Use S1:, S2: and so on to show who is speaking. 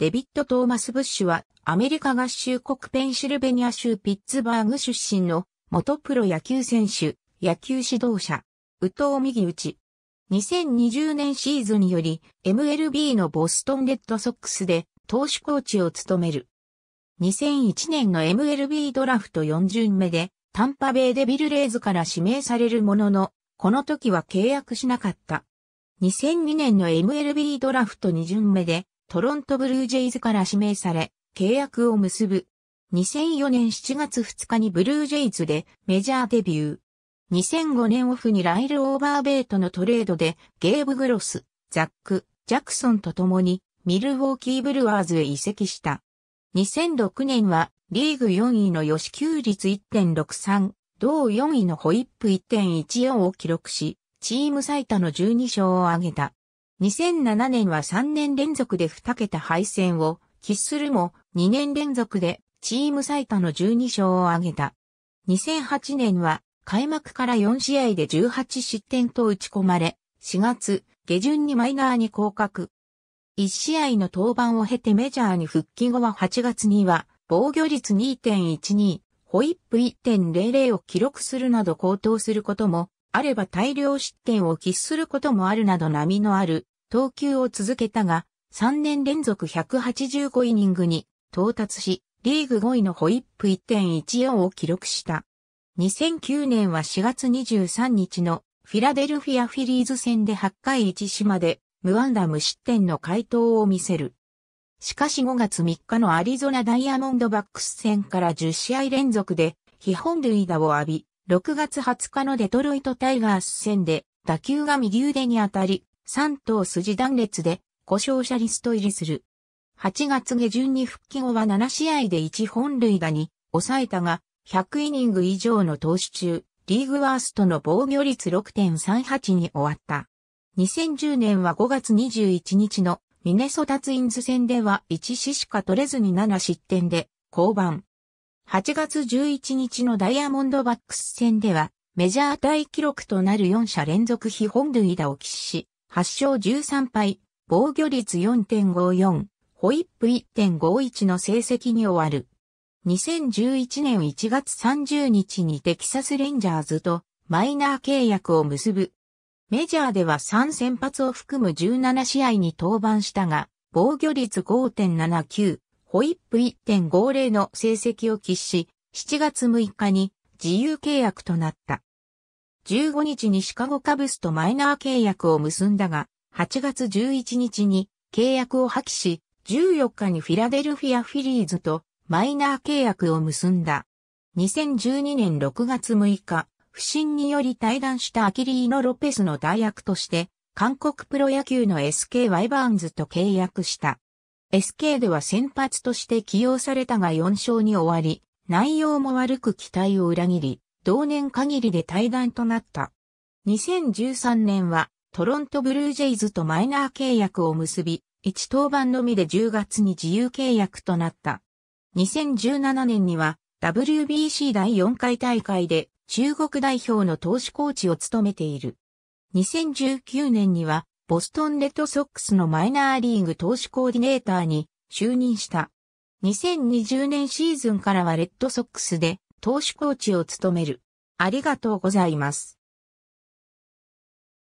S1: デビット・トーマス・ブッシュはアメリカ合衆国ペンシルベニア州ピッツバーグ出身の元プロ野球選手、野球指導者、宇藤右打ち。2020年シーズンより MLB のボストンレッドソックスで投手コーチを務める。2001年の MLB ドラフト4巡目でタンパベイデビルレーズから指名されるものの、この時は契約しなかった。2002年の MLB ドラフト2巡目でトロントブルージェイズから指名され、契約を結ぶ。2004年7月2日にブルージェイズでメジャーデビュー。2005年オフにライル・オーバーベイトのトレードでゲーブ・グロス、ザック、ジャクソンと共にミルウォーキー・ブルワーズへ移籍した。2006年はリーグ4位の吉球率1.63、同4位のホイップ1.14を記録し、チーム最多の12勝を挙げた。2007年は3年連続で2桁敗戦を喫するも2年連続でチーム最多の12勝を挙げた。2008年は開幕から4試合で18失点と打ち込まれ、4月下旬にマイナーに降格。1試合の登板を経てメジャーに復帰後は8月には防御率2.12、ホイップ1.00を記録するなど高騰することもあれば大量失点を喫することもあるなど波のある投球を続けたが、3年連続185イニングに到達し、リーグ5位のホイップ1.14を記録した。2009年は4月23日のフィラデルフィアフィリーズ戦で8回1島で無安打無失点の回答を見せる。しかし5月3日のアリゾナダイヤモンドバックス戦から10試合連続で非本塁打を浴び、6月20日のデトロイトタイガース戦で打球が右腕に当たり、3頭筋断裂で故障者リスト入りする。8月下旬に復帰後は7試合で1本塁打に抑えたが、100イニング以上の投手中、リーグワーストの防御率6.38に終わった。2010年は5月21日のミネソタツインズ戦では1死しか取れずに7失点で降板。8月11日のダイヤモンドバックス戦ではメジャー大記録となる4者連続非本塁打を喫し、8勝13敗、防御率4.54、ホイップ1.51の成績に終わる。2011年1月30日にテキサスレンジャーズとマイナー契約を結ぶ。メジャーでは3先発を含む17試合に登板したが、防御率5.79、ホイップ1.50の成績を喫し、7月6日に自由契約となった。15日にシカゴカブスとマイナー契約を結んだが、8月11日に契約を破棄し、14日にフィラデルフィア・フィリーズとマイナー契約を結んだ。2012年6月6日、不審により退団したアキリーノ・ロペスの代役として、韓国プロ野球の SK ワイバーンズと契約した。SK では先発として起用されたが4勝に終わり、内容も悪く期待を裏切り、同年限りで対談となった。2013年はトロントブルージェイズとマイナー契約を結び、1登板のみで10月に自由契約となった。2017年には WBC 第4回大会で中国代表の投手コーチを務めている。2019年にはボストンレッドソックスのマイナーリーグ投手コーディネーターに就任した。2020年シーズンからはレッドソックスで投手コーチを務める。ありがとうございます。